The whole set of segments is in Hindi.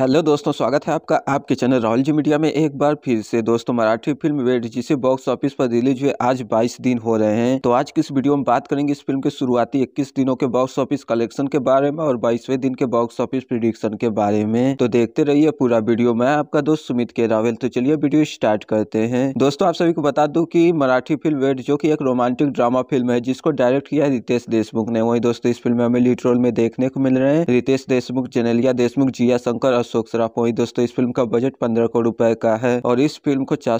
हेलो दोस्तों स्वागत है आपका आपके चैनल राहुल जी मीडिया में एक बार फिर से दोस्तों मराठी फिल्म वेट जिसे बॉक्स ऑफिस पर रिलीज हुए आज 22 दिन हो रहे हैं तो आज की इस वीडियो में बात करेंगे इस फिल्म के शुरुआती 21 दिनों के बॉक्स ऑफिस कलेक्शन के बारे में और 22वें दिन के बॉक्स ऑफिस प्रिडिक्शन के बारे में तो देखते रहिए पूरा वीडियो मैं आपका दोस्त सुमित के रावल तो चलिए वीडियो स्टार्ट करते हैं दोस्तों आप सभी को बता दू की मराठी फिल्म वेट जो की एक रोमांटिक ड्रामा फिल्म है जिसको डायरेक्ट किया रितेश देशमुख ने वही दोस्तों इस फिल्म में हमें लीड रोल में देखने को मिल रहे हैं रितेश देशमुख जनेलिया देशमुख जिया शंकर अशोक सराफ वही दोस्तों इस फिल्म का बजट पंद्रह करोड़ रुपए का है और इस फिल्म को चार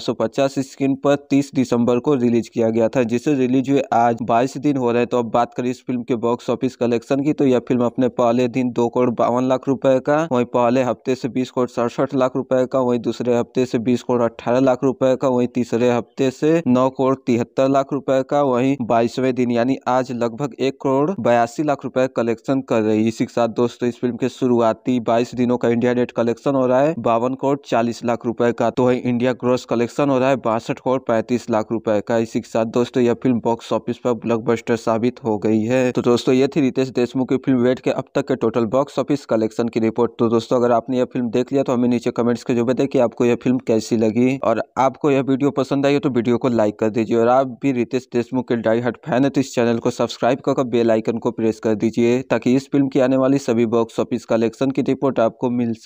स्क्रीन पर तीस दिसंबर को रिलीज किया गया था जिसे रिलीज हुए आज बाईस दिन हो रहे हैं तो अब बात करें इस फिल्म के बॉक्स ऑफिस कलेक्शन की तो यह फिल्म अपने पहले दिन दो करोड़ बावन लाख रुपए का वही पहले हफ्ते से बीस करोड़ सड़सठ लाख रुपए का वही दूसरे हफ्ते से बीस करोड़ अठारह लाख रुपए का वही तीसरे हफ्ते से नौ करोड़ तिहत्तर लाख रुपए का वही बाईसवें दिन यानी आज लगभग एक करोड़ बयासी लाख रुपए कलेक्शन कर रही इसी के साथ दोस्तों इस फिल्म के शुरुआती बाईस दिनों का इंडिया रेट कलेक्शन हो रहा है बावन करोड़ चालीस लाख रुपए का तो है इंडिया ग्रोस कलेक्शन हो रहा है बासठ करोड़ पैंतीस लाख रुपए का इसी के साथ दोस्तों यह फिल्म बॉक्स ऑफिस पर ब्लॉक साबित हो गई है तो दोस्तों ये थी रितेश देशमुख की फिल्म वेट के अब तक के टोटल बॉक्स ऑफिस कलेक्शन की रिपोर्ट तो दोस्तों अगर आपने यह फिल्म देख लिया तो हमें नीचे कमेंट्स के जो बताए कि आपको यह फिल्म कैसी लगी और आपको यह वीडियो पसंद आई तो वीडियो को लाइक कर दीजिए और आप भी रितेश देशमुख के डाई हट फैन है तो इस चैनल को सब्सक्राइब कर बेल आइकन को प्रेस कर दीजिए ताकि इस फिल्म की आने वाली सभी बॉक्स ऑफिस कलेक्शन की रिपोर्ट आपको मिल सके